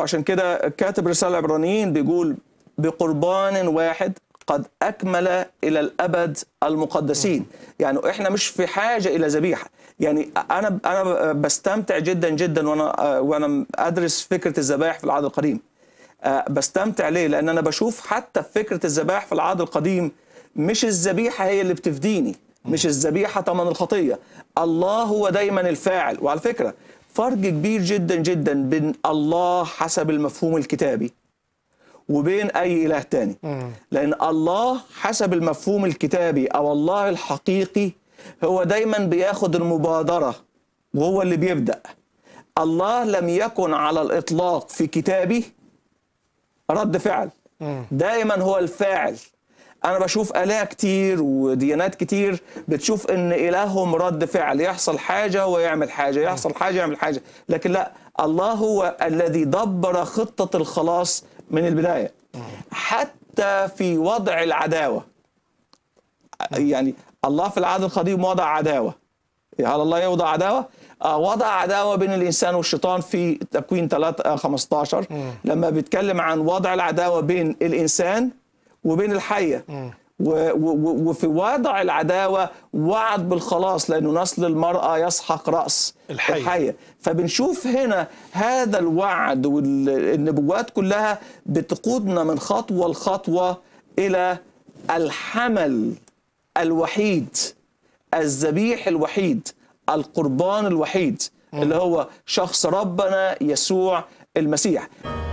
عشان كده كاتب رسالة العبرانيين بيقول بقربان واحد قد أكمل إلى الأبد المقدسين يعني إحنا مش في حاجة إلى ذبيحة يعني أنا أنا بستمتع جدا جدا وأنا وأنا أدرس فكرة الذبائح في العهد القديم آه، بستمتع ليه لأن أنا بشوف حتى فكرة الذبائح في العهد القديم مش الذبيحة هي اللي بتفديني مش الذبيحة ثمن الخطية الله هو دايما الفاعل وعلى فكرة فرق كبير جدا جدا بين الله حسب المفهوم الكتابي وبين اي اله تاني لان الله حسب المفهوم الكتابي او الله الحقيقي هو دايما بياخد المبادره وهو اللي بيبدا الله لم يكن على الاطلاق في كتابي رد فعل دايما هو الفاعل انا بشوف الاء كتير وديانات كتير بتشوف ان الههم رد فعل يحصل حاجه ويعمل حاجه يحصل حاجه يعمل حاجه لكن لا الله هو الذي دبر خطه الخلاص من البدايه حتى في وضع العداوه يعني الله في العهد القديم وضع عداوه هل الله يوضع عداوه آه، وضع عداوة بين الإنسان والشيطان في تكوين 3 15 آه، لما بيتكلم عن وضع العداوة بين الإنسان وبين الحيه وفي وضع العداوه وعد بالخلاص لانه نسل المراه يسحق راس الحيه, الحية. فبنشوف هنا هذا الوعد والنبوات كلها بتقودنا من خطوه لخطوه الى الحمل الوحيد الذبيح الوحيد القربان الوحيد اللي هو شخص ربنا يسوع المسيح